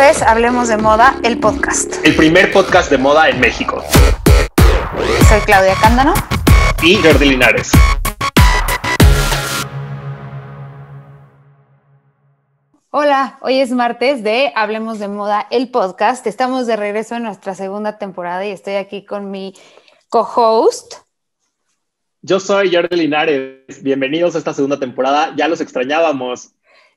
es Hablemos de Moda, el podcast. El primer podcast de moda en México. Soy Claudia Cándano. Y Jordi Linares. Hola, hoy es martes de Hablemos de Moda, el podcast. Estamos de regreso en nuestra segunda temporada y estoy aquí con mi co-host. Yo soy Jordi Linares. Bienvenidos a esta segunda temporada. Ya los extrañábamos.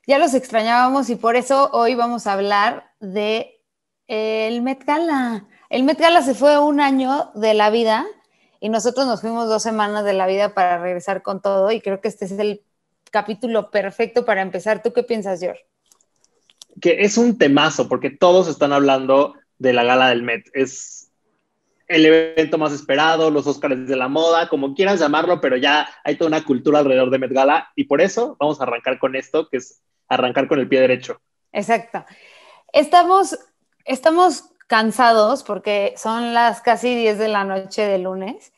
Ya los extrañábamos y por eso hoy vamos a hablar de el Met Gala. El Met Gala se fue un año de la vida y nosotros nos fuimos dos semanas de la vida para regresar con todo y creo que este es el capítulo perfecto para empezar. ¿Tú qué piensas, George? Que es un temazo porque todos están hablando de la gala del Met. Es el evento más esperado, los Óscares de la moda, como quieras llamarlo, pero ya hay toda una cultura alrededor de Met Gala y por eso vamos a arrancar con esto, que es arrancar con el pie derecho. Exacto. Estamos, estamos cansados porque son las casi 10 de la noche de lunes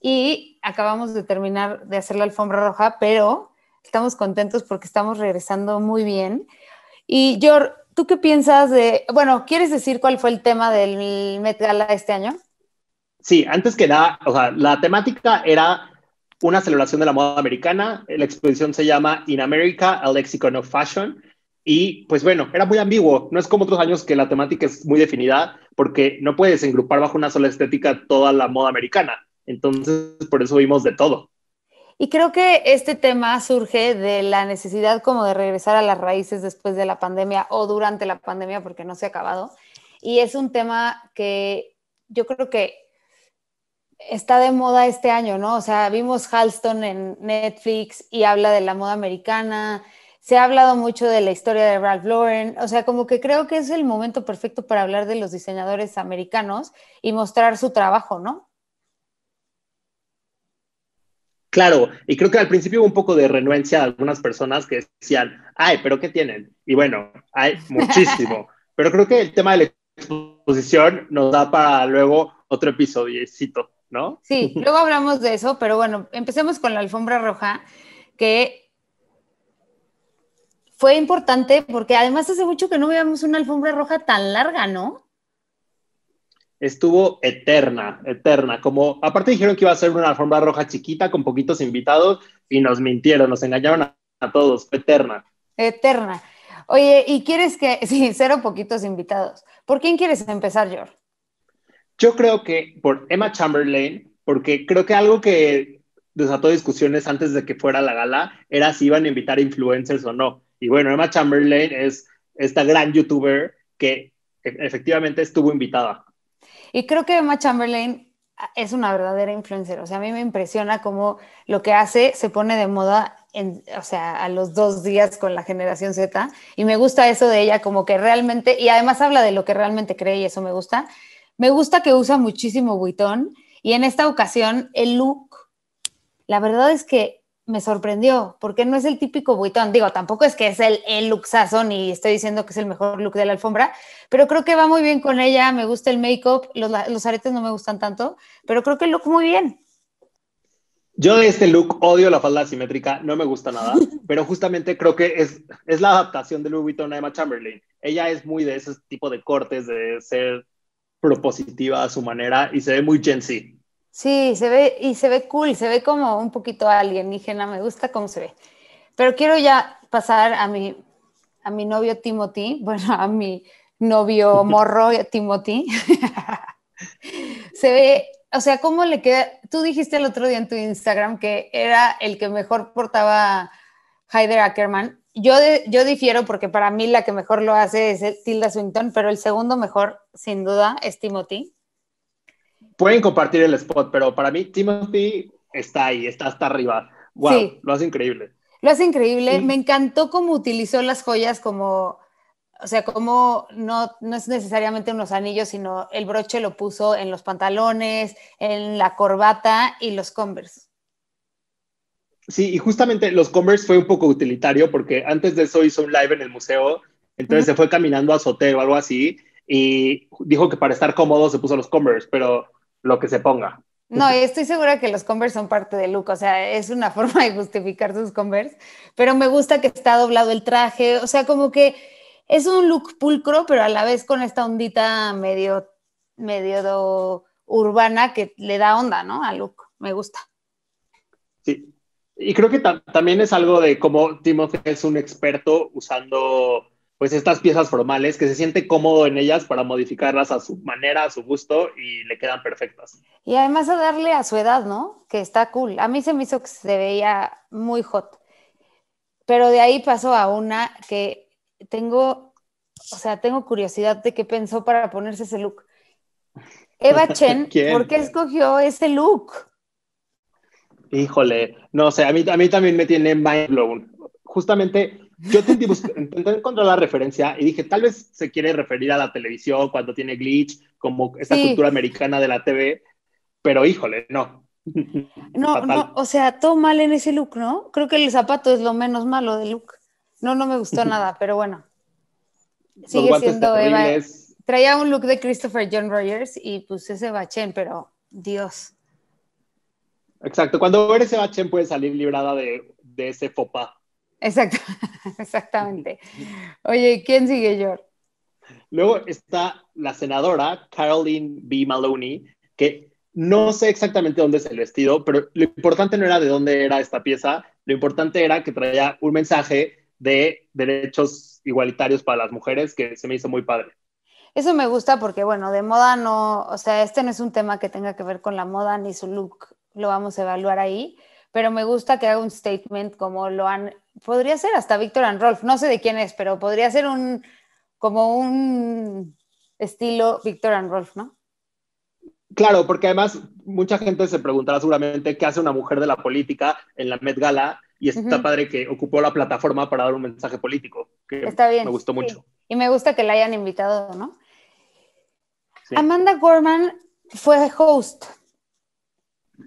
y acabamos de terminar de hacer la alfombra roja, pero estamos contentos porque estamos regresando muy bien. Y yo ¿tú qué piensas de, bueno, ¿quieres decir cuál fue el tema del Met Gala este año? Sí, antes que nada, o sea, la temática era una celebración de la moda americana. La exposición se llama In America, a Lexicon of Fashion. Y pues bueno, era muy ambiguo. No es como otros años que la temática es muy definida, porque no puedes engrupar bajo una sola estética toda la moda americana. Entonces, por eso vimos de todo. Y creo que este tema surge de la necesidad como de regresar a las raíces después de la pandemia o durante la pandemia, porque no se ha acabado. Y es un tema que yo creo que está de moda este año, ¿no? O sea, vimos Halston en Netflix y habla de la moda americana, se ha hablado mucho de la historia de Ralph Lauren, o sea, como que creo que es el momento perfecto para hablar de los diseñadores americanos y mostrar su trabajo, ¿no? Claro, y creo que al principio hubo un poco de renuencia de algunas personas que decían, ay, pero ¿qué tienen? Y bueno, hay muchísimo. pero creo que el tema de la exposición nos da para luego otro episodio. ¿no? Sí, luego hablamos de eso, pero bueno, empecemos con la alfombra roja, que fue importante porque además hace mucho que no veíamos una alfombra roja tan larga, ¿no? Estuvo eterna, eterna. Como aparte dijeron que iba a ser una alfombra roja chiquita con poquitos invitados y nos mintieron, nos engañaron a, todos. eterna. Eterna. Oye, ¿y quieres que, sí, cero poquitos invitados? ¿Por quién quieres empezar, George? Yo creo que por Emma Chamberlain, porque creo que algo que desató discusiones antes de que fuera la gala era si iban a invitar influencers o no. Y bueno, Emma Chamberlain es esta gran youtuber que e-, efectivamente estuvo invitada. Y creo que Emma Chamberlain es una verdadera influencer. O sea, a mí me impresiona cómo lo que hace se pone de moda, en, o sea, a los dos días con la generación Z. Y me gusta eso de ella, como que realmente, y además habla de lo que realmente cree y eso me gusta. Me gusta que usa muchísimo buitón y en esta ocasión el look, la verdad es que me sorprendió porque no es el típico buitón. Digo, tampoco es que es el, el sazón y estoy diciendo que es el mejor look de la alfombra, pero creo que va muy bien con ella. Me gusta el make-up, los, aretes no me gustan tanto, pero creo que el look muy bien. Yo de este look odio la falda asimétrica, no me gusta nada, pero justamente creo que es, es la adaptación del buitón Vuitton a Emma Chamberlain. Ella es muy de ese tipo de cortes, de ser positiva a su manera y se ve muy Gen Sí, se ve y se ve cool, se ve como un poquito alienígena, me gusta cómo se ve. Pero quiero ya pasar a mi, a mi novio Timothy, bueno, a mi novio morro Timothy. se ve, o sea, cómo le queda, tú dijiste el otro día en tu Instagram que era el que mejor portaba Heider Ackerman yo, difiero porque para mí la que mejor lo hace es Tilda Swinton, pero el segundo mejor, sin duda, es Timothy. Pueden compartir el spot, pero para mí Timothy está ahí, está hasta arriba. Wow, lo hace increíble. Lo hace increíble. Me encantó cómo utilizó las joyas como, o sea, como no, no es necesariamente unos anillos, sino el broche lo puso en los pantalones, en la corbata y los Converse. Sí, y justamente los Converse fue un poco utilitario porque antes de eso hizo un live en el museo, entonces se fue caminando a Sotero o algo así y dijo que para estar cómodo se puso los Converse, pero lo que se ponga. No, estoy segura que los Converse son parte del look, o sea, es una forma de justificar sus Converse, pero me gusta que está doblado el traje, o sea, como que es un look pulcro, pero a la vez con esta ondita medio, medio urbana que le da onda, ¿no? Al look, me gusta. Sí, y creo que también es algo de cómo Timothée es un experto usando pues estas piezas formales, que se siente cómodo en ellas para modificarlas a su manera, a su gusto y le quedan perfectas. Y además a darle a su edad, ¿no? Que está cool. A mí se me hizo que se veía muy hot. Pero de ahí pasó a una que tengo, o sea, tengo curiosidad de qué pensó para ponerse ese look. Eva Chen, ¿por qué escogió ese look? Híjole, no sé, a mí, también me tiene mind blown. Justamente yo intenté, encontrar la referencia y dije, tal vez se quiere referir a la televisión cuando tiene glitch, como esta cultura americana de la TV, pero híjole, no. No, no, o sea, todo mal en ese look, ¿no? Creo que el zapato es lo menos malo del look. No, no me gustó nada, pero bueno. Sigue siendo Eva. Traía un look de Christopher John Rogers y pues ese bachén, pero Dios. Exacto, cuando eres Sebastián puede salir librada de, de ese fopa. Exacto, exactamente. Oye, ¿quién sigue, George? Luego está la senadora Caroline B. Maloney, que no sé exactamente dónde es el vestido, pero lo importante no era de dónde era esta pieza, lo importante era que traía un mensaje de derechos igualitarios para las mujeres que se me hizo muy padre. Eso me gusta porque, bueno, de moda no, o sea, este no es un tema que tenga que ver con la moda ni su look lo vamos a evaluar ahí, pero me gusta que haga un statement como lo han, podría ser hasta Víctor and Rolf, no sé de quién es, pero podría ser un, como un estilo Víctor and Rolf, ¿no? Claro, porque además mucha gente se preguntará seguramente qué hace una mujer de la política en la Met Gala y está padre que ocupó la plataforma para dar un mensaje político, está bien, me gustó mucho. Y me gusta que la hayan invitado, ¿no? Amanda Gorman fue host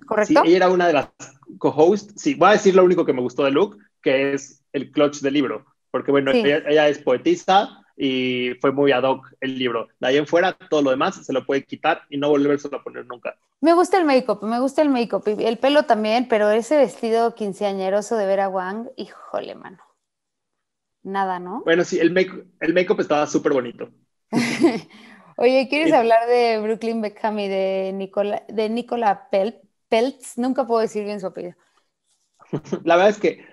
¿Correcto? Sí, era una de las co-hosts. Sí, voy a decir lo único que me gustó de Luke, que es el clutch del libro, porque bueno, ella, es poetista y fue muy ad hoc el libro. De ahí en fuera, todo lo demás se lo puede quitar y no volverse a poner nunca. Me gusta el make-up, me gusta el make-up, el pelo también, pero ese vestido quinceañeroso de Vera Wang, híjole, mano. Nada, ¿no? Bueno, sí, el make-up el estaba súper bonito. Oye, ¿quieres hablar de Brooklyn Beckham y de Nicola, de Nicola Pelts, nunca puedo decir bien su apellido. La verdad es que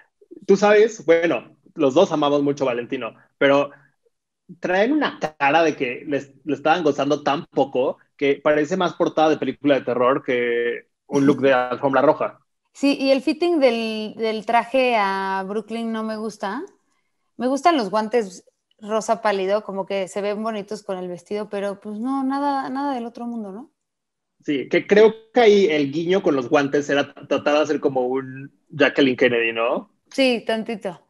tú sabes, bueno, los dos amamos mucho a Valentino, pero traen una cara de que les, estaban gozando tan poco que parece más portada de película de terror que un look de alfombra roja. Sí, y el fitting del, del traje a Brooklyn no me gusta. Me gustan los guantes rosa pálido, como que se ven bonitos con el vestido, pero pues no, nada, nada del otro mundo, ¿no? Sí, que creo que ahí el guiño con los guantes era tratado de hacer como un Jacqueline Kennedy, ¿no? Sí, tantito.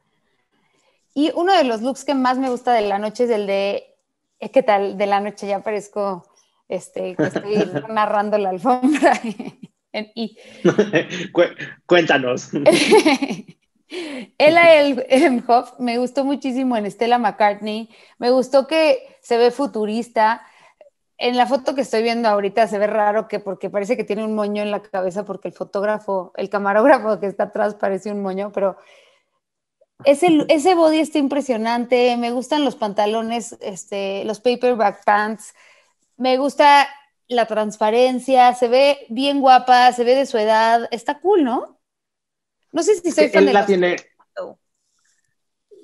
Y uno de los looks que más me gusta de la noche es el de, eh, ¿qué tal? De la noche ya parezco este, que estoy narrando la alfombra. y, Cuéntanos. Ella el, Hoff me gustó muchísimo en Stella McCartney. Me gustó que se ve futurista en la foto que estoy viendo ahorita se ve raro que porque parece que tiene un moño en la cabeza porque el fotógrafo, el camarógrafo que está atrás parece un moño, pero ese, ese body está impresionante, me gustan los pantalones, este, los paperback pants, me gusta la transparencia, se ve bien guapa, se ve de su edad, está cool, ¿no? No sé si soy fan él la tiene.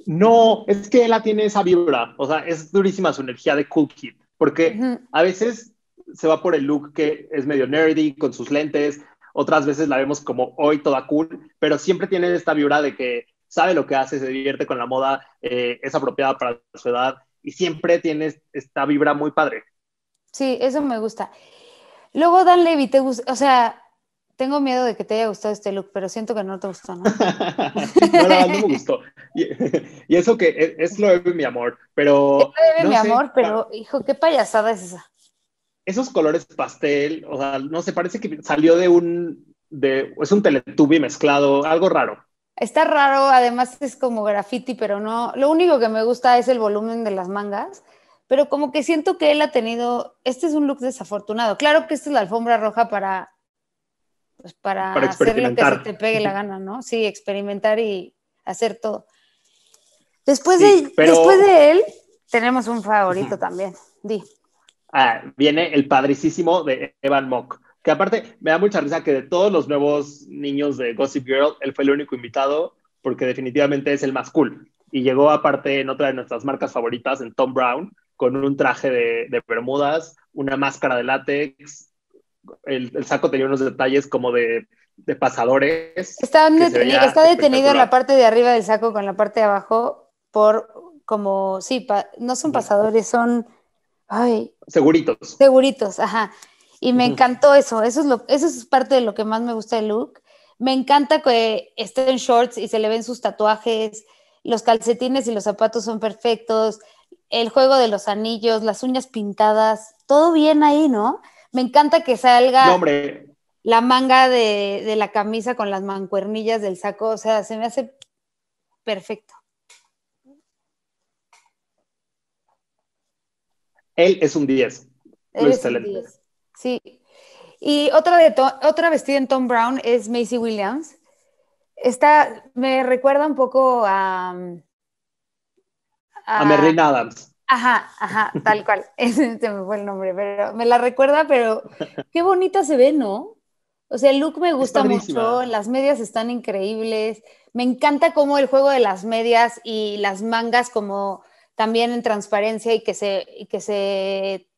No, es que él la tiene esa vibra, o sea, es durísima su energía de cool kid porque a veces se va por el look que es medio nerdy, con sus lentes, otras veces la vemos como hoy toda cool, pero siempre tiene esta vibra de que sabe lo que hace, se divierte con la moda, eh, es apropiada para su edad y siempre tiene esta vibra muy padre. Sí, eso me gusta. Luego Dan Levy, te gusta, o sea, tengo miedo de que te haya gustado este look, pero siento que no te gustó, ¿no? no, no, me gustó. Y, eso que es, lo de mi amor, pero. Es lo de mi amor, pero hijo, qué payasada es esa. Esos colores pastel, o sea, no se parece que salió de un. De, es un teletubby mezclado, algo raro. Está raro, además es como graffiti, pero no. Lo único que me gusta es el volumen de las mangas pero como que siento que él ha tenido, este es un look desafortunado. Claro que esta es la alfombra roja para pues, para, hacer lo que se te pegue la gana, ¿no? Sí, experimentar y hacer todo. Después, de, él, tenemos un favorito también. Di. Ah, viene el padricísimo de Evan Mock. Que aparte me da mucha risa que de todos los nuevos niños de Gossip Girl, él fue el único invitado porque definitivamente es el más cool. Y llegó aparte en otra de nuestras marcas favoritas, en Tom Brown, con un traje de bermudas, una máscara de látex, el, saco tenía unos detalles como de, pasadores. Está, detenido en la parte de arriba del saco con la parte de abajo por como, sí, no son pasadores, son... Ay, seguritos. Seguritos, ajá. Y me encantó eso, eso es, lo, eso es parte de lo que más me gusta de Luke. Me encanta que esté en shorts y se le ven sus tatuajes, los calcetines y los zapatos son perfectos, el juego de los anillos, las uñas pintadas, todo bien ahí, ¿no? Me encanta que salga hombre. la manga de, la camisa con las mancuernillas del saco, o sea, se me hace perfecto. Él es un 10. Sí. Y otra, de otra vestida en Tom Brown es Macy Williams. Esta me recuerda un poco a... A, mm, a Merlin Adams. Ajá, ajá, tal cual. Ese me fue el nombre, pero me la recuerda, pero qué bonita se ve, ¿no? O sea, el look me gusta mucho, las medias están increíbles. Me encanta cómo el juego de las medias y las mangas como también en transparencia y que se, que se,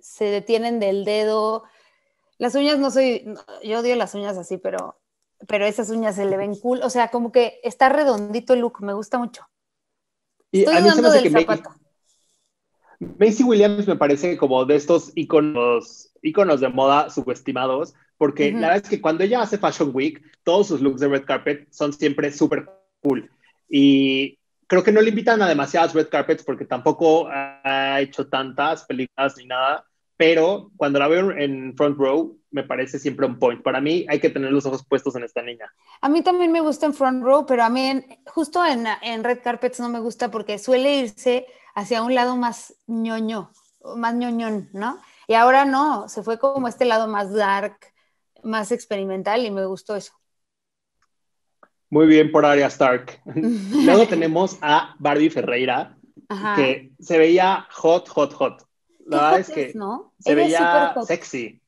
se detienen del dedo. Las uñas no soy, yo odio las uñas así, pero, pero esas uñas se le ven cool. O sea, como que está redondito el look, me gusta mucho. Estoy hablando del zapato. Macy Williams me parece como de estos iconos, iconos de moda subestimados, porque la verdad es que cuando ella hace Fashion Week, todos sus looks de red carpet son siempre súper cool. Y creo que no le invitan a demasiadas red carpets porque tampoco ha hecho tantas películas ni nada, pero cuando la veo en front row, me parece siempre un point. Para mí hay que tener los ojos puestos en esta niña. A mí también me gusta en front row, pero a mí justo en, red carpets no me gusta porque suele irse hacia un lado más ñoño, más ñoñón, ¿no? Y ahora no, se fue como este lado más dark, más experimental y me gustó eso. Muy bien por Arya Stark. Luego tenemos a Barbie Ferreira, que se veía hot, hot, hot. La verdad es que ¿no? se veía sexy.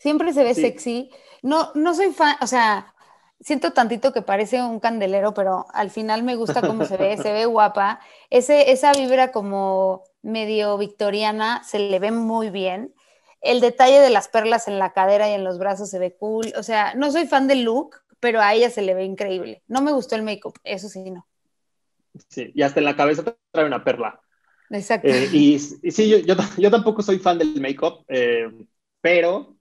Siempre se ve sexy. No, no soy fan, o sea, siento tantito que parece un candelero, pero al final me gusta cómo se ve, se ve guapa. Ese, esa vibra como medio victoriana se le ve muy bien. El detalle de las perlas en la cadera y en los brazos se ve cool. O sea, no soy fan del look, pero a ella se le ve increíble. No me gustó el make-up, eso sí, no. Sí, y hasta en la cabeza trae una perla. Exacto. Eh, y, sí, yo, tampoco soy fan del make-up, eh, pero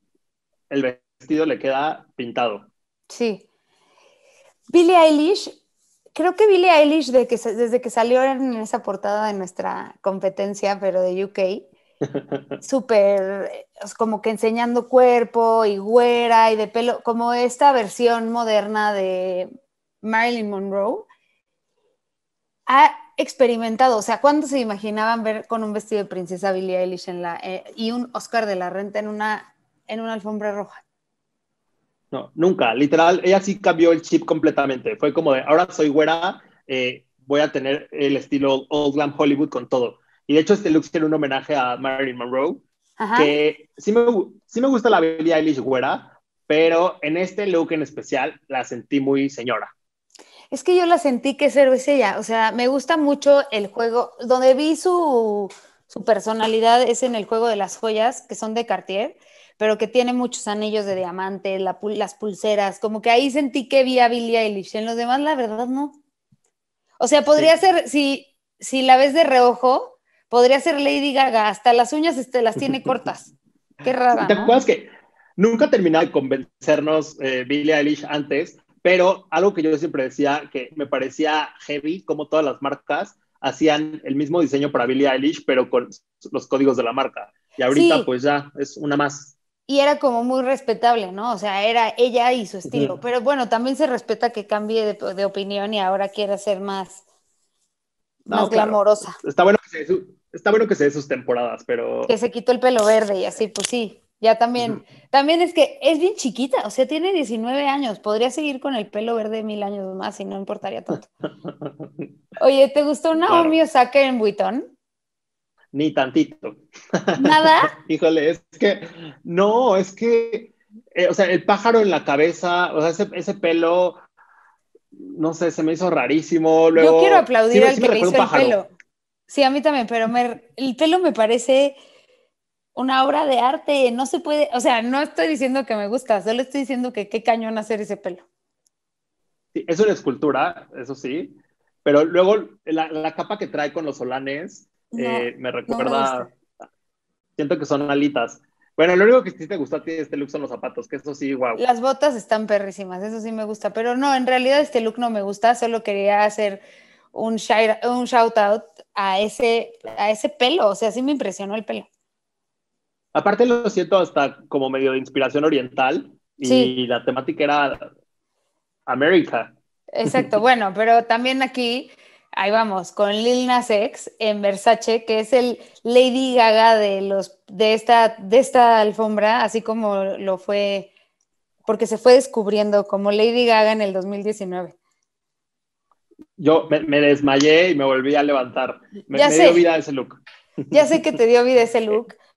el vestido le queda pintado. Sí. Billie Eilish, creo que Billie Eilish de que, desde que salió en esa portada de nuestra competencia, pero de UK, súper, pues, como que enseñando cuerpo y güera y de pelo, como esta versión moderna de Marilyn Monroe, ha experimentado, o sea, ¿cuándo se imaginaban ver con un vestido de princesa Billie Eilish eh, y un Oscar de la Renta en una en una alfombra roja. No, nunca, literal, ella sí cambió el chip completamente. Fue como de, ahora soy güera, eh, voy a tener el estilo Old Glam Hollywood con todo. Y de hecho este look tiene un homenaje a Marilyn Monroe, que sí me, gusta la Billie Eilish güera, pero en este look en especial la sentí muy señora. Es que yo la sentí que cero es ella, o sea, me gusta mucho el juego, donde vi su, su personalidad es en el juego de las joyas, que son de Cartier, pero que tiene muchos anillos de diamante, las pulseras, como que ahí sentí que vi a Billie Eilish, en los demás la verdad no. O sea, podría ser, si, si la ves de reojo, podría ser Lady Gaga, hasta las uñas este, las tiene cortas. Qué rara. ¿Te acuerdas que nunca terminaba de convencernos eh, Billie Eilish antes? Pero algo que yo siempre decía que me parecía heavy, como todas las marcas hacían el mismo diseño para Billie Eilish, pero con los códigos de la marca. Y ahorita, pues ya es una más y era como muy respetable, ¿no? O sea, era ella y su estilo. Pero bueno, también se respeta que cambie de, opinión y ahora quiera ser más, más glamorosa. Está bueno, que se, está bueno que dé sus temporadas, pero. Que se quitó el pelo verde y así, pues sí. Ya también. También es que es bien chiquita, o sea, tiene 19 años. Podría seguir con el pelo verde mil años más y no importaría tanto. Oye, ¿te gustó Naomi claro. Osaka en Buitón? ni tantito. ¿Nada? Híjole, es que, no, es que, eh, o sea, el pájaro en la cabeza, o sea, ese, pelo, no sé, se me hizo rarísimo. Yo quiero aplaudir al que hizo el pelo. Sí, a mí también, pero el pelo me parece una obra de arte, no se puede, o sea, no estoy diciendo que me gusta, solo estoy diciendo que qué cañón hacer ese pelo. Sí, es una escultura, eso sí, pero luego la, la capa que trae con los solanes, eh, me recuerda. siento que son alitas. Bueno, lo único que sí te gustó a ti de este look son los zapatos, que eso sí, wow. Las botas están perrísimas, eso sí me gusta, pero no, en realidad este look no me gusta, solo quería hacer un, un shout out a ese, a ese pelo, o sea, sí me impresionó el pelo. Aparte lo siento hasta como medio de inspiración oriental y la temática era América. Exacto, bueno, pero también aquí ahí vamos, con Lil Nas X en Versace, que es el Lady Gaga de, los, de, esta, alfombra, así como lo fue, porque se fue descubriendo como Lady Gaga en el 2019. Yo me, desmayé y me volví a levantar. Me, dio vida ese look. Ya sé que te dio vida ese look.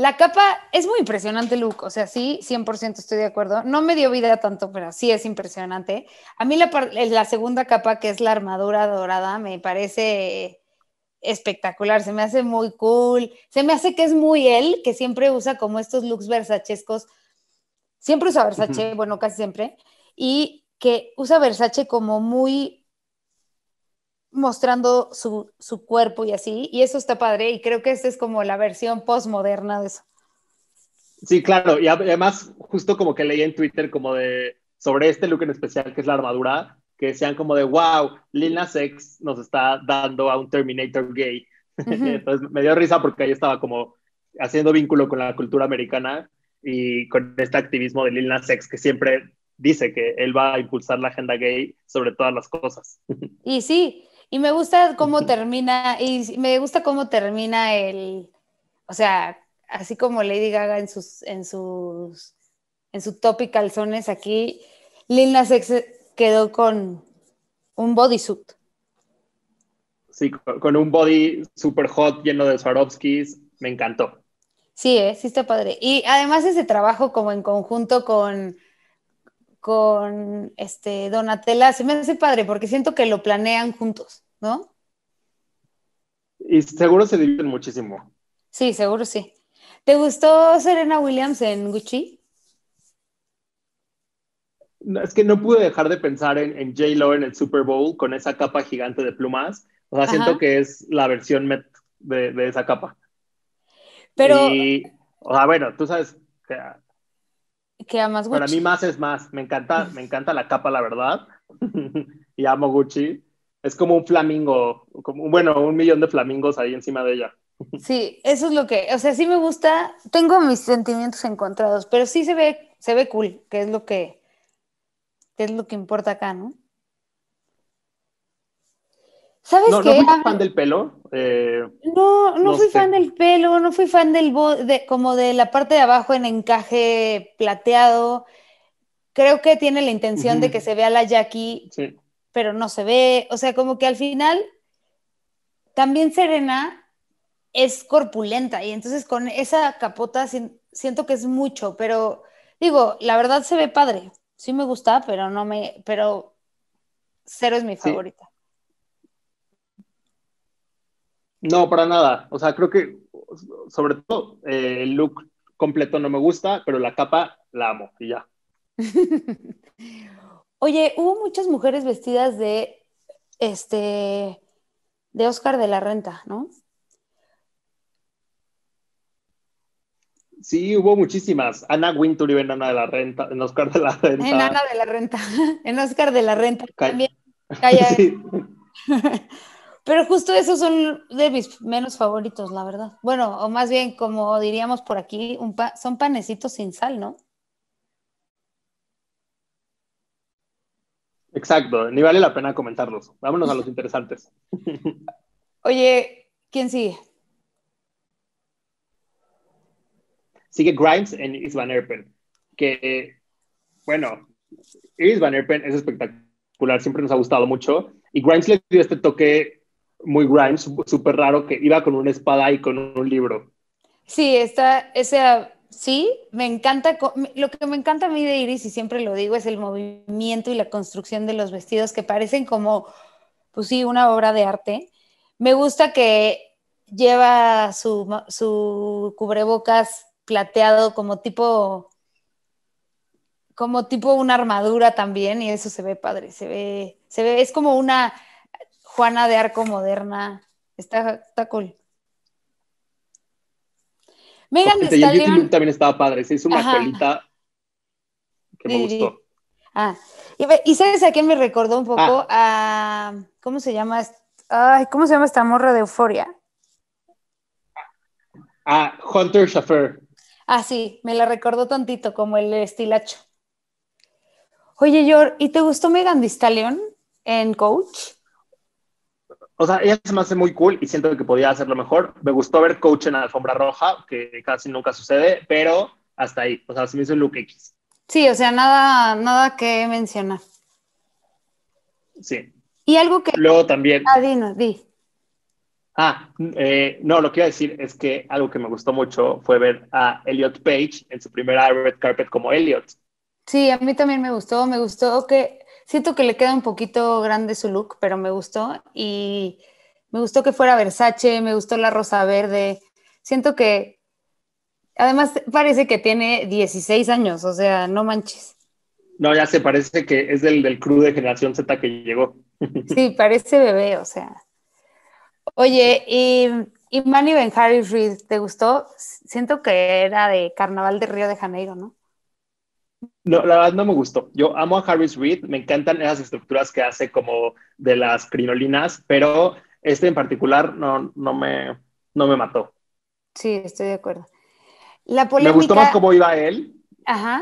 La capa es muy impresionante, Luke. O sea, sí, 100% estoy de acuerdo. No me dio vida tanto, pero sí es impresionante. A mí eh, la, segunda capa, que es la armadura dorada, me parece espectacular. Se me hace muy cool. Se me hace que es muy él, que siempre usa como estos looks versachescos. Siempre usa Versace, bueno, casi siempre. Y que usa Versace como muy mostrando su, su, cuerpo y así, y eso está padre, y creo que esta es como la versión postmoderna de eso. Sí, claro, y además justo como que leí en Twitter como de, sobre este look en especial que es la armadura, que sean como de, wow, Lil Nas X nos está dando a un Terminator gay. Entonces me dio risa porque ahí estaba como haciendo vínculo con la cultura americana y con este activismo de Lil Nas X que siempre dice que él va a impulsar la agenda gay sobre todas las cosas. Y sí, y me gusta cómo termina, y me gusta cómo termina el, o sea, así como Lady Gaga en sus, en sus, en su top y calzones aquí, Lil Nas X quedó con un bodysuit. Sí, con un body super hot lleno de Swarovskis, me encantó. Sí, eh, sí está padre. Y además ese trabajo como en conjunto con con este, Donatella, se me hace padre porque siento que lo planean juntos, ¿no? Y seguro se divierten muchísimo. Sí, seguro sí. ¿Te gustó Serena Williams en Gucci? es que no pude dejar de pensar en, en J-Lo en el Super Bowl con esa capa gigante de plumas. O sea, siento que es la versión Met de, esa capa. Pero. o sea, bueno, tú sabes que para mí más es más. Me encanta, me encanta la capa, la verdad. y amo Gucci. Es como un flamingo, como, bueno, un millón de flamingos ahí encima de ella. Sí, eso es lo que, o sea, sí me gusta, tengo mis sentimientos encontrados, pero sí se ve, se ve cool, que es lo que, es lo que importa acá, ¿no? ¿Sabes no, qué? ¿No pan del pelo? Eh, no, no, fui fan del pelo, no fui fan del de, como de la parte de abajo en encaje plateado. Creo que tiene la intención de que se vea la Jackie, pero no se ve. O sea, como que al final también Serena es corpulenta y entonces con esa capota siento que es mucho, pero digo, la verdad se ve padre. Sí me gusta, pero no me, pero cero es mi favorita. No, para nada. O sea, creo que sobre todo eh, el look completo no me gusta, pero la capa la amo y ya. Oye, hubo muchas mujeres vestidas de este de Oscar de la Renta, ¿no? Sí, hubo muchísimas. Ana Wintour iba en Ana de la Renta, en Oscar de la Renta. En Ana de la Renta, en Oscar de la Renta también. Pero justo esos son de mis menos favoritos, la verdad. Bueno, o más bien, como diríamos por aquí, son panecitos sin sal, ¿no? Exacto, ni vale la pena comentarlos. Vámonos a los interesantes. Oye, ¿quién sigue? Sigue Grimes en Is Van Erpen, que, bueno, Is Van Erpen es espectacular, siempre nos ha gustado mucho. Y Grimes le dio este toque muy grime, súper raro, que iba con una espada y con un libro. Sí, está, ese, sí, me encanta, lo que me encanta a mí de Iris, y siempre lo digo, es el movimiento y la construcción de los vestidos que parecen como, pues sí, una obra de arte. Me gusta que lleva su, su cubrebocas plateado como tipo como tipo una armadura también y eso se ve padre, se ve, se ve, es como una, Juana de Arco Moderna. Está, está cool. Megan Thee también estaba padre, se hizo una Ajá. que me gustó. Ah, y, sabes a quién me recordó un poco? Ah. A, ¿cómo se llama? ¿cómo se llama esta morra de euforia? A ah, Hunter Schaffer. Ah, sí, me la recordó tantito, como el estilacho. Oye, Yor, ¿y te gustó Megan Thee Stallion en Coach? o sea, ella se me hace muy cool y siento que podía hacerlo mejor. Me gustó ver coach en alfombra roja, que casi nunca sucede, pero hasta ahí. O sea, se me hizo un look X. Sí, o sea, nada, nada que mencionar. Sí. Y algo que. Luego también. Ah, di. Ah, eh, no, lo que iba a decir es que algo que me gustó mucho fue ver a Elliot Page en su primera red carpet como Elliot. Sí, a mí también me gustó, me gustó que Siento que le queda un poquito grande su look, pero me gustó y me gustó que fuera Versace, me gustó la rosa verde. Siento que además parece que tiene 16 años, o sea, no manches. No, ya se parece que es del, del crew de generación Z que llegó. Sí, parece bebé, o sea. Oye, y, Manny Ben Harris ¿te gustó? Siento que era de Carnaval de Río de Janeiro, ¿no? No, la verdad no me gustó. Yo amo a Harris Reed, me encantan esas estructuras que hace como de las crinolinas, pero este en particular no, no, me, no me mató. Sí, estoy de acuerdo. La Me gustó más cómo iba él,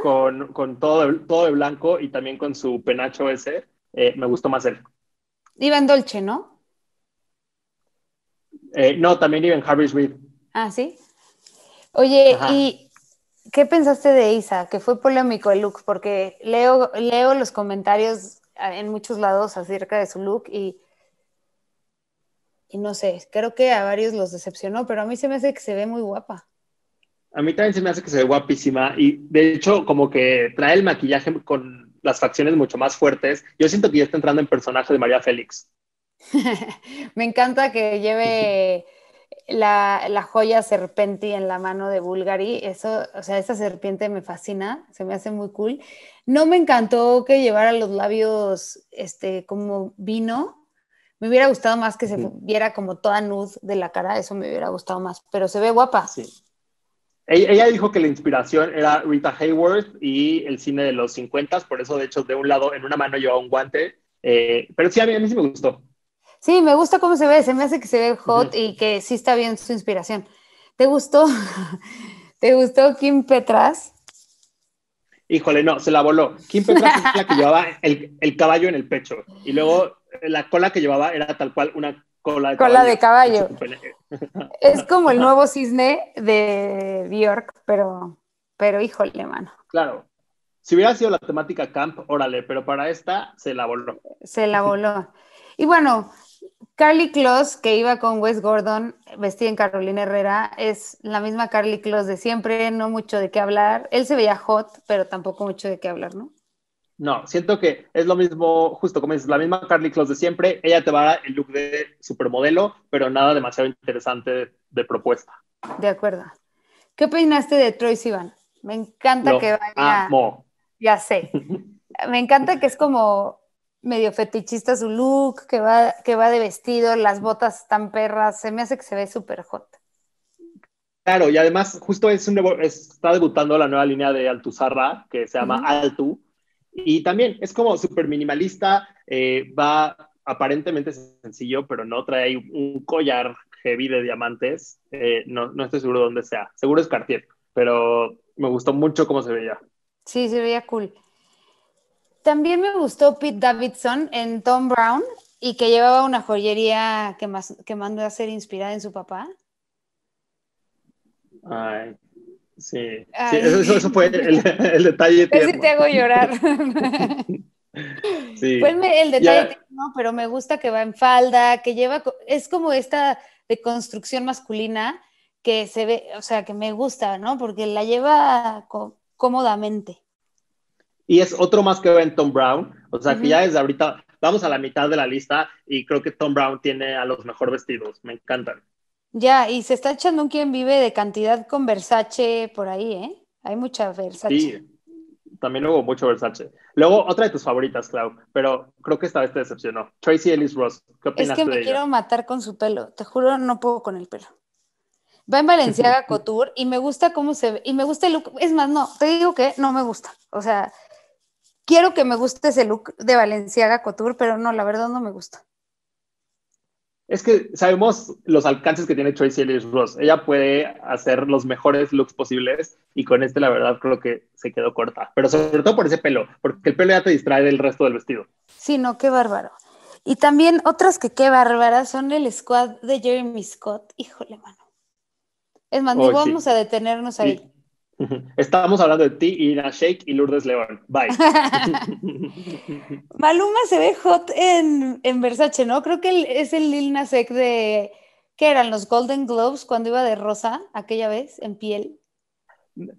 Con, todo, todo de blanco y también con su penacho ese. Eh, me gustó más él. Iba en Dolce, ¿no? Eh, no, también iba en Harris Reed. Ah, sí. Oye, y ¿Qué pensaste de Isa? Que fue polémico el look, porque leo, leo los comentarios en muchos lados acerca de su look y, y no sé, creo que a varios los decepcionó, pero a mí se me hace que se ve muy guapa. A mí también se me hace que se ve guapísima y de hecho como que trae el maquillaje con las facciones mucho más fuertes. Yo siento que ya está entrando en personaje de María Félix. me encanta que lleve la, la, joya serpenti en la mano de Bulgari, eso, o sea, esa serpiente me fascina, se me hace muy cool. No me encantó que llevara los labios este, como vino, me hubiera gustado más que se viera como toda nud de la cara, eso me hubiera gustado más, pero se ve guapa. Sí. Ella dijo que la inspiración era Rita Hayworth y el cine de los 50, por eso de hecho de un lado en una mano llevaba un guante, eh, pero sí, a mí, a mí sí me gustó. Sí, me gusta cómo se ve, se me hace que se ve hot y que sí está bien su inspiración. ¿Te gustó? ¿Te gustó Kim Petras? Híjole, no, se la voló. Kim Petras es la que llevaba el, caballo en el pecho y luego eh, la cola que llevaba era tal cual una cola de cola caballo. De caballo. Es como el nuevo cisne de Bjork, pero, pero híjole, mano. Claro. Si hubiera sido la temática camp, órale, pero para esta se la voló. Se la voló. Y bueno, Carly Close que iba con Wes Gordon, vestida en Carolina Herrera, es la misma Carly Close de siempre, no mucho de qué hablar. Él se veía hot, pero tampoco mucho de qué hablar, ¿no? No, siento que es lo mismo, justo como dices, la misma Carly Close de siempre. Ella te va a dar el look de supermodelo, pero nada demasiado interesante de, propuesta. De acuerdo. ¿Qué opinaste de Troy Sivan? Me encanta que vaya. Ya sé. Me encanta que es como medio fetichista su look, que va, que va de vestido, las botas están perras, se me hace que se ve súper hot. Claro, y además justo es un, está debutando la nueva línea de Altuzarra, que se llama Altu, y también es como súper minimalista, eh, va aparentemente sencillo, pero no trae un collar heavy de diamantes, eh, no, no estoy seguro dónde sea, seguro es Cartier, pero me gustó mucho cómo se veía. Sí, se veía cool. También me gustó Pete Davidson en Tom Brown y que llevaba una joyería que, más, mandó a ser inspirada en su papá. Ay, sí. eso, fue el, el detalle. Casi te hago llorar. sí. el, detalle, ¿no? pero me gusta que va en falda, que lleva, es como esta de construcción masculina que se ve, o sea, que me gusta, ¿no? Porque la lleva cómodamente. Y es otro más que Tom Brown. O sea, que ya desde ahorita vamos a la mitad de la lista y creo que Tom Brown tiene a los mejor vestidos. Me encantan. Ya, y se está echando un quien vive de cantidad con Versace por ahí, ¿eh? Hay mucha Versace. Sí, también hubo mucho Versace. Luego, otra de tus favoritas, Clau, pero creo que esta vez te decepcionó. Tracy Ellis Ross, ¿qué opinas Es que me quiero matar con su pelo. Te juro, no puedo con el pelo. Va en Valenciaga Couture y me gusta cómo se ve. Y me gusta el look. Es más, no, te digo que no me gusta. O sea, Quiero que me guste ese look de Valenciaga Couture, pero no, la verdad no me gusta. Es que sabemos los alcances que tiene Tracy Ellis Ross. Ella puede hacer los mejores looks posibles y con este, la verdad, creo que se quedó corta. Pero sobre todo por ese pelo, porque el pelo ya te distrae del resto del vestido. Sí, no, qué bárbaro. Y también otras que qué bárbaras son el squad de Jeremy Scott. Híjole, mano. Es más, vamos a detenernos ahí. Estamos hablando de ti, Ina Shake y Lourdes León. Bye. Maluma se ve hot en, en Versace, ¿no? Creo que es el Lil Nas de. ¿Qué eran los Golden Globes cuando iba de rosa aquella vez en piel?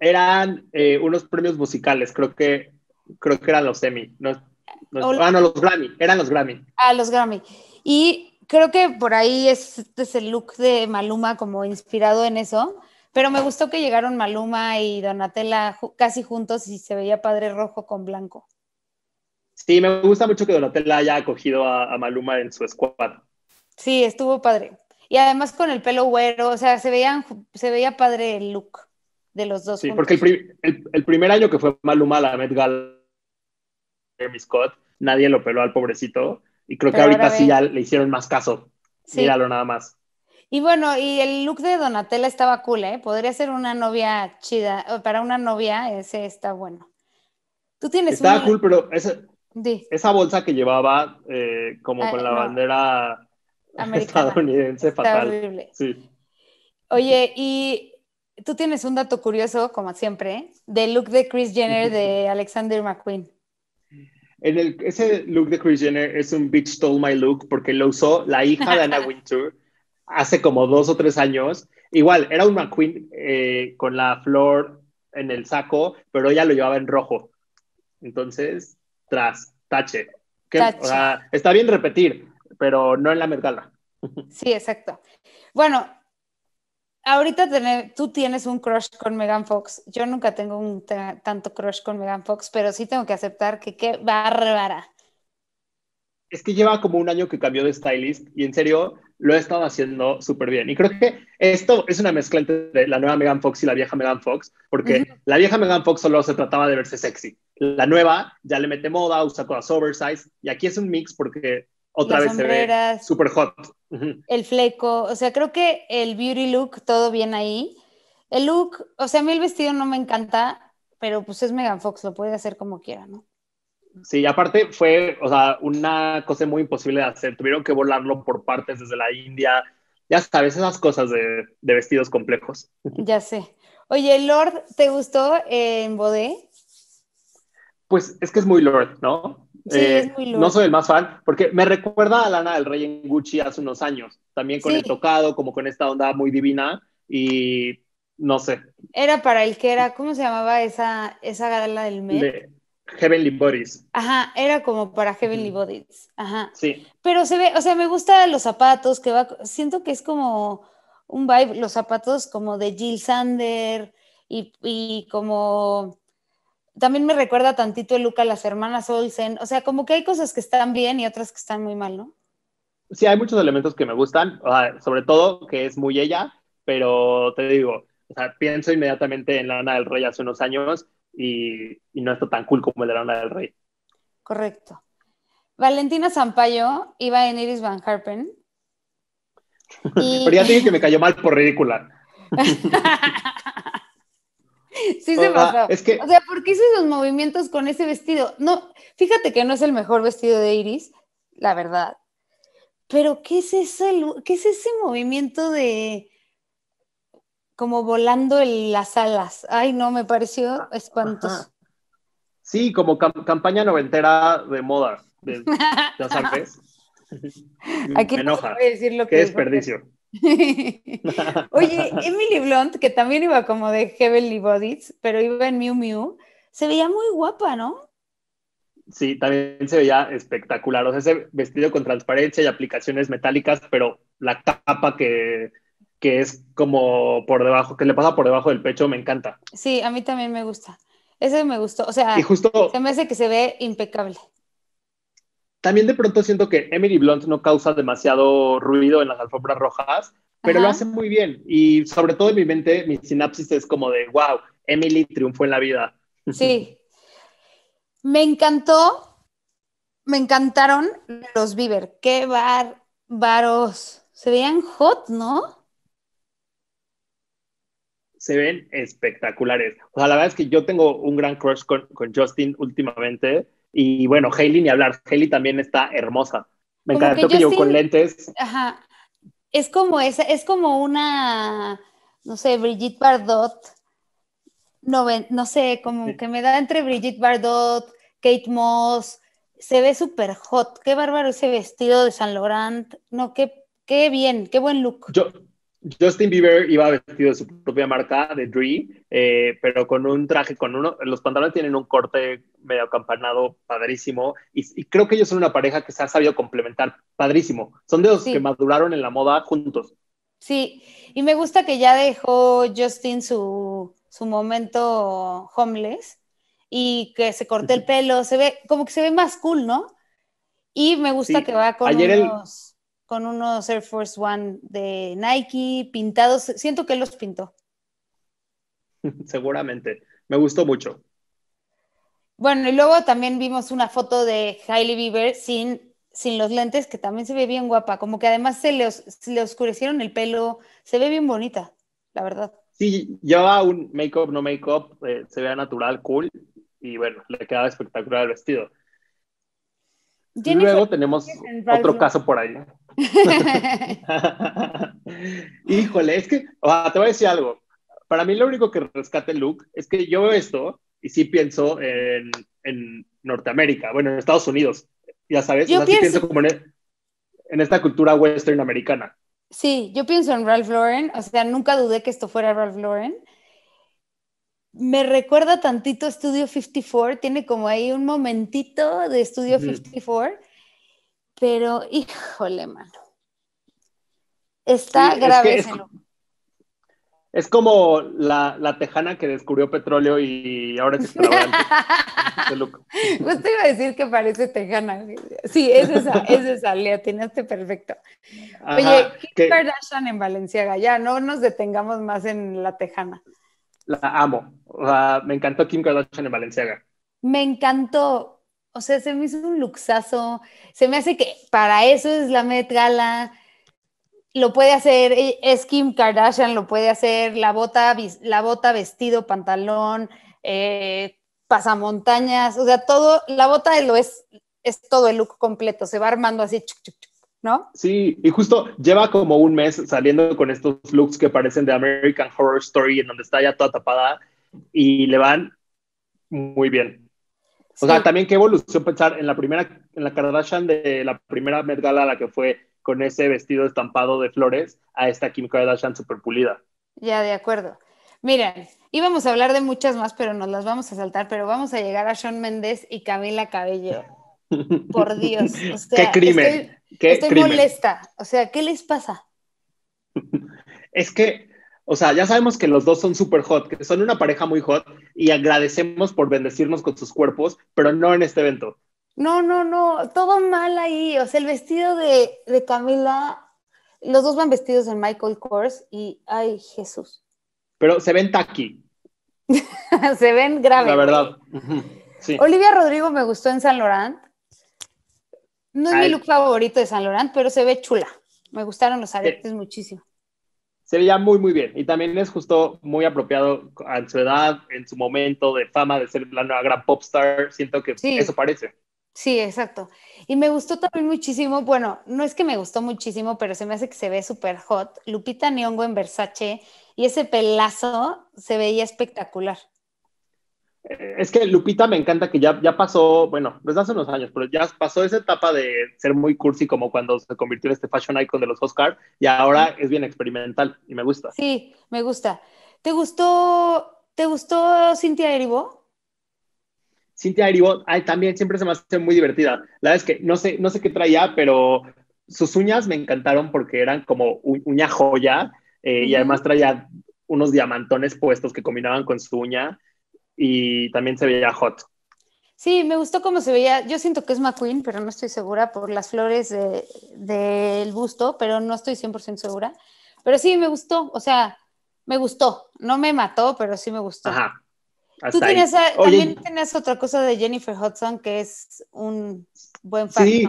Eran eh, unos premios musicales, creo que, creo que eran los Emmy. No, no, ah, no, los Grammy, eran los Grammy. Ah, los Grammy. Y creo que por ahí es, es el look de Maluma como inspirado en eso pero me gustó que llegaron Maluma y Donatella casi juntos y se veía padre rojo con blanco. Sí, me gusta mucho que Donatella haya acogido a, Maluma en su squad. Sí, estuvo padre. Y además con el pelo güero, o sea, se, veían, se veía padre el look de los dos. Sí, porque el, el, primer año que fue Maluma a la Met Gala, Scott, nadie lo peló al pobrecito. Y creo que ahorita sí ya le hicieron más caso. Sí. Míralo nada más. Y bueno, y el look de Donatella estaba cool, ¿eh? Podría ser una novia chida. Para una novia, ese está bueno. Tú tienes Estaba cool, pero esa, bolsa que llevaba eh, como ah, con la bandera estadounidense está fatal. Horrible. Sí. Oye, y tú tienes un dato curioso, como siempre, ¿eh? del look de Chris Jenner de Alexander McQueen. En el, ese look de Chris Jenner es un bitch stole my look porque lo usó la hija de Anna Wintour hace como dos o tres años. Igual, era un McQueen eh, con la flor en el saco, pero ella lo llevaba en rojo. Entonces, tras, tache. está bien repetir, pero no en la mergala. Sí, exacto. Bueno, ahorita tú tienes un crush con Megan Fox. Yo nunca tengo un tanto crush con Megan Fox, pero sí tengo que aceptar que qué bárbara es que lleva como un año que cambió de stylist y en serio lo he estado haciendo súper bien. Y creo que esto es una mezcla entre la nueva Megan Fox y la vieja Megan Fox, porque la vieja Megan Fox solo se trataba de verse sexy. La nueva ya le mete moda, usa cosas oversize y aquí es un mix porque otra vez se ve súper hot. El fleco, o sea, creo que el beauty look, todo bien ahí. El look, o sea, a mí el vestido no me encanta, pero pues es Megan Fox, lo puede hacer como quiera, ¿no? Sí, aparte fue, o sea, una cosa muy imposible de hacer. Tuvieron que volarlo por partes desde la India. Ya sabes, esas cosas de, vestidos complejos. Ya sé. Oye, Lord, ¿te gustó eh, en Bodé? Pues es que es muy Lord, ¿no? Sí, eh, es muy Lord. No soy el más fan, porque me recuerda a Lana del Rey en Gucci hace unos años, también con el tocado, como con esta onda muy divina y no sé. Era para el que era, ¿cómo se llamaba esa, esa gala del mes? Heavenly Bodies. Ajá, era como para Heavenly Bodies. Ajá. Sí. Pero se ve, o sea, me gustan los zapatos, que va, siento que es como un vibe, los zapatos como de Jill Sander y, como... También me recuerda tantito el Luca, las hermanas Olsen. O sea, como que hay cosas que están bien y otras que están muy mal, ¿no? Sí, hay muchos elementos que me gustan, sobre todo que es muy ella, pero te digo, o sea, pienso inmediatamente en Lana del Rey hace unos años y, no está tan cool como el de onda del Rey. Correcto. Valentina Zampayo iba en Iris Van Harpen. Pero ya dije que me cayó mal por ridícula. sí se pasó. O sea, ¿por qué hizo esos movimientos con ese vestido? No, fíjate que no es el mejor vestido de Iris, la verdad. Pero ¿qué es, ese? ¿qué es ese movimiento de como volando en las alas. Ay, no, me pareció ah, espantoso. Sí, como campaña noventera de moda, de, ya me enoja. decir lo Qué desperdicio. Oye, Emily Blunt, que también iba como de Heavenly Bodies, pero iba en Miu Miu, se veía muy guapa, ¿no? Sí, también se veía espectacular. O sea, ese vestido con transparencia y aplicaciones metálicas, pero la capa que que es como por debajo, que le pasa por debajo del pecho, me encanta. Sí, a mí también me gusta. Ese me gustó, o sea, se me hace que se ve impecable. También de pronto siento que Emily Blunt no causa demasiado ruido en las alfombras rojas, pero lo hace muy bien. Y sobre todo en mi mente, mi sinapsis es como de, wow, Emily triunfó en la vida. Sí. Me encantó, me encantaron los Bieber. Qué bar, varos. Se veían hot, ¿no? se ven espectaculares. O sea, la verdad es que yo tengo un gran crush con, Justin últimamente. Y bueno, Hailey ni hablar. Hailey también está hermosa. Me encantó que, yo con lentes. Es como esa, es como una, no sé, Brigitte Bardot. No, no sé, como que me da entre Brigitte Bardot, Kate Moss. Se ve súper hot. Qué bárbaro ese vestido de San Laurent. No, qué, qué bien, qué buen look. Justin Bieber iba vestido de su propia marca, de dream eh, pero con un traje, con uno, los pantalones tienen un corte medio acampanado, padrísimo, y, creo que ellos son una pareja que se ha sabido complementar, padrísimo. Son de los que maduraron en la moda juntos. Sí, y me gusta que ya dejó Justin su, momento homeless y que se corte el pelo, se ve como que se ve más cool, ¿no? Y me gusta que va con unos con unos Air Force One de Nike, pintados. Siento que él los pintó. Seguramente. Me gustó mucho. Bueno, y luego también vimos una foto de Hailey Bieber sin, sin los lentes, que también se ve bien guapa. Como que además se le, oscurecieron el pelo. Se ve bien bonita, la verdad. Sí, lleva un make-up, no make-up, eh, se vea natural, cool. Y bueno, le queda espectacular el vestido. Y Luego tenemos otro caso por ahí. Híjole, es que, o sea, te voy a decir algo. Para mí lo único que rescate Luke es que yo veo esto y sí pienso en, Norteamérica, bueno, en Estados Unidos, ya sabes, yo pienso... como e, en, esta cultura western americana. Sí, yo pienso en Ralph Lauren, o sea, nunca dudé que esto fuera Ralph Lauren. Me recuerda tantito a Studio 54, tiene como ahí un momentito de Studio 54 pero, híjole, mano. Está grave es, como la, la, tejana que descubrió petróleo y ahora es extravagante. Usted iba a decir que parece tejana. Sí, es esa, es esa, le atinaste perfecto. Oye, Kim Kardashian en Valenciaga? Ya, no nos detengamos más en la tejana. La amo. me encantó Kim Kardashian en Valenciaga. Me encantó, o sea, se me hizo un luxazo. Se me hace que para eso es la Met Gala, Lo puede hacer, e, es Kim Kardashian, lo puede hacer, la bota, la bota vestido, pantalón, eh, pasamontañas, o sea, todo, la bota lo es, es todo el look completo, se va armando así, chuc, chuc, chuc, ¿no? Sí, y justo lleva como un mes saliendo con estos looks que parecen de American Horror Story, en donde está ya toda tapada, y le van muy bien. O sea, también qué evolución pensar en la primera, en la Kardashian de la primera Met Gala, la que fue con ese vestido estampado de flores, a esta Kim Kardashian super pulida. Ya, de acuerdo. Miren, íbamos a hablar de muchas más, pero nos las vamos a saltar, pero vamos a llegar a Sean Méndez y Camila Cabello. Por Dios. qué crimen. Estoy, molesta. O sea, ¿qué les pasa? Es que o sea, ya sabemos que los dos son súper hot, que son una pareja muy hot y agradecemos por bendecirnos con sus cuerpos, pero no en este evento. No, no, no, todo mal ahí. O sea, el vestido de, Camila, los dos van vestidos en Michael Kors y, ay, Jesús. Pero se ven taqui. se ven graves. La verdad. Olivia Rodrigo me gustó en San Laurent. No es mi look favorito de San Laurent, pero se ve chula. Me gustaron los aretes muchísimo se veía muy, muy bien. Y también es justo muy apropiado a su edad, en su momento de fama, de ser la nueva gran popstar. Siento que eso parece. Sí, exacto. Y me gustó también muchísimo, bueno, no es que me gustó muchísimo, pero se me hace que se ve súper hot. Lupita Nyong'o en Versace y ese pelazo se veía espectacular es que Lupita me encanta que ya, ya pasó, bueno, desde hace unos años, pero ya pasó esa etapa de ser muy cursi como cuando se convirtió en este fashion icon de los Oscars y ahora es bien experimental y me gusta. Sí, me gusta. ¿Te gustó, te gustó Cintia Erivo? Cintia Erivo, ay, también siempre se me hace muy divertida. La verdad es que no sé, no sé qué traía, pero sus uñas me encantaron porque eran como uña joya eh, y además traía unos diamantones puestos que combinaban con su uña y también se veía hot. Sí, me gustó cómo se veía. Yo siento que es McQueen, pero no estoy segura por las flores del de, busto, pero no estoy 100% segura. Pero sí, me gustó, o sea, me gustó. No me mató, pero sí me gustó. Ajá. Tú también tenías otra cosa de Jennifer Hudson que es un buen fan, sí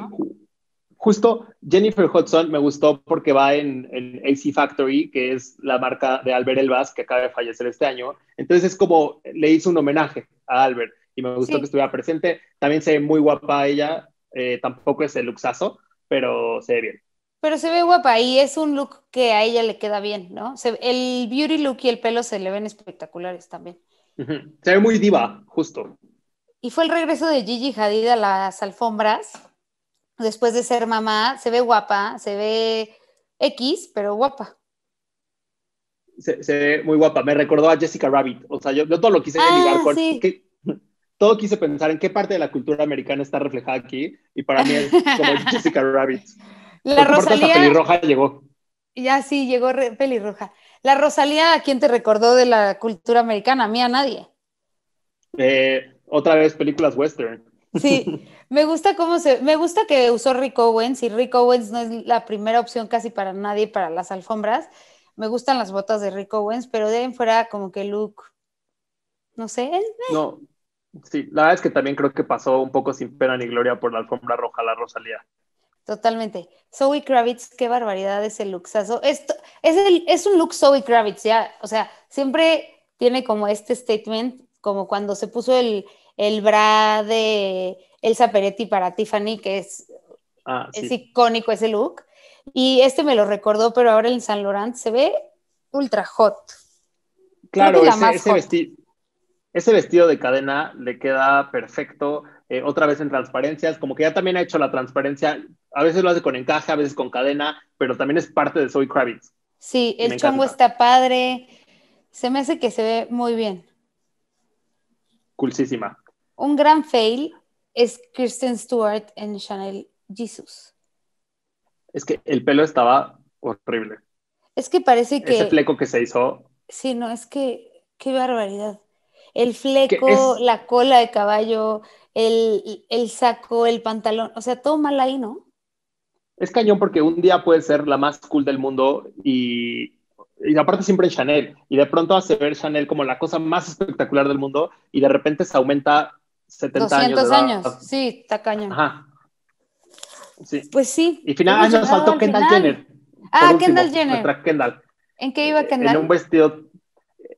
justo Jennifer Hudson me gustó porque va en, AC Factory, que es la marca de Albert Elbaz, que acaba de fallecer este año. Entonces es como le hizo un homenaje a Albert y me gustó que estuviera presente. También se ve muy guapa ella, eh, tampoco es el luxazo, pero se ve bien. Pero se ve guapa y es un look que a ella le queda bien, ¿no? el beauty look y el pelo se le ven espectaculares también. Se ve muy diva, justo. Y fue el regreso de Gigi Hadid a las alfombras después de ser mamá, se ve guapa, se ve X, pero guapa. Se, ve muy guapa. Me recordó a Jessica Rabbit. O sea, yo, todo lo quise ah, todo quise pensar en qué parte de la cultura americana está reflejada aquí. Y para mí es como Jessica Rabbit. La Rosalía. pelirroja llegó. Ya sí, llegó pelirroja. La Rosalía, ¿a quién te recordó de la cultura americana? A mí, a nadie. Eh, otra vez películas western. Sí, me gusta cómo se, me gusta que usó Rick Owens y Rick Owens no es la primera opción casi para nadie para las alfombras. Me gustan las botas de Rick Owens, pero de fuera como que look no sé. No, sí, la verdad es que también creo que pasó un poco sin pena ni gloria por la alfombra roja la Rosalía. Totalmente. Zoe Kravitz, qué barbaridad ese look Esto, es, el, es un look Zoe Kravitz, ya. O sea, siempre tiene como este statement, como cuando se puso el, el bra de Elsa Peretti para Tiffany, que es, ah, es icónico ese look. Y este me lo recordó, pero ahora en San Laurent se ve ultra hot. Claro, ese, Vestido, de cadena le queda perfecto. Eh, otra vez en transparencias, como que ya también ha hecho la transparencia. A veces lo hace con encaje, a veces con cadena, pero también es parte de Zoe Kravitz. Sí, el chongo está padre. Se me hace que se ve muy bien. cursísima un gran fail es Kristen Stewart en Chanel Jesus. Es que el pelo estaba horrible. Es que parece que... Ese fleco que se hizo. Sí, no, es que qué barbaridad. El fleco, la cola de caballo, el, saco, el pantalón, o sea, todo mal ahí, ¿no? Es cañón porque un día puede ser la más cool del mundo y, y aparte siempre en Chanel, y de pronto hace ver Chanel como la cosa más espectacular del mundo y de repente se aumenta 70 200 años. Sí, está Ajá. Pues sí. Y final, ah, nos faltó ah, Kendall Jenner. Ah, Kendall Jenner. ¿En qué iba eh, Kendall? En un vestido,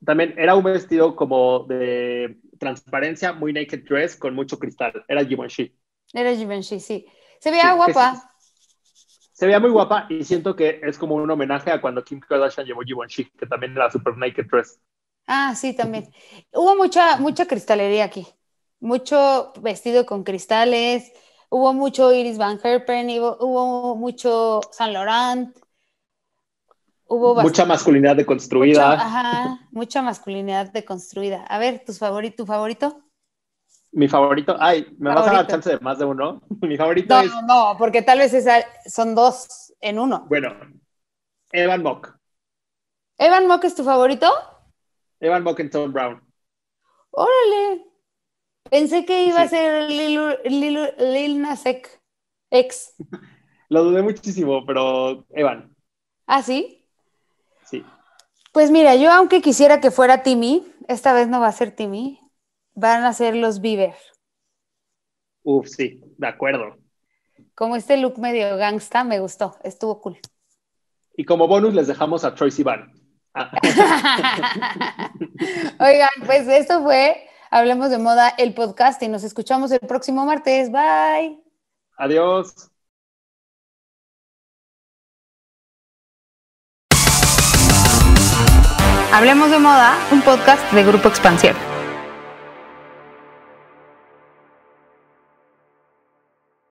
también era un vestido como de transparencia, muy naked dress, con mucho cristal. Era Givenchy. Era Givenchy, sí. Se veía guapa. Se, se veía muy guapa y siento que es como un homenaje a cuando Kim Kardashian llevó Givenchy, que también era super naked dress. Ah, sí, también. Hubo mucha, mucha cristalería aquí mucho vestido con cristales, hubo mucho Iris Van Herpen, hubo, mucho San Laurent. Hubo mucha masculinidad deconstruida. construida ajá, mucha masculinidad deconstruida. A ver, ¿tus favorito? ¿tu favorito? Mi favorito, ay, ¿me vas a dar chance de más de uno? Mi favorito no, No, no, porque tal vez son dos en uno. Bueno, Evan Mock. ¿Evan Mock es tu favorito? Evan Mock en Tom Brown. Órale, Pensé que iba a ser Lil, Nasek, ex. Lo dudé muchísimo, pero Evan. ¿Ah, sí? Sí. Pues mira, yo aunque quisiera que fuera Timmy, esta vez no va a ser Timmy, van a ser los Bieber. Uf, sí, de acuerdo. Como este look medio gangsta, me gustó, estuvo cool. Y como bonus les dejamos a Troy Sivan. Ah. Oigan, pues esto fue Hablemos de Moda, el podcast, y nos escuchamos el próximo martes. Bye. Adiós. Hablemos de Moda, un podcast de Grupo Expansión.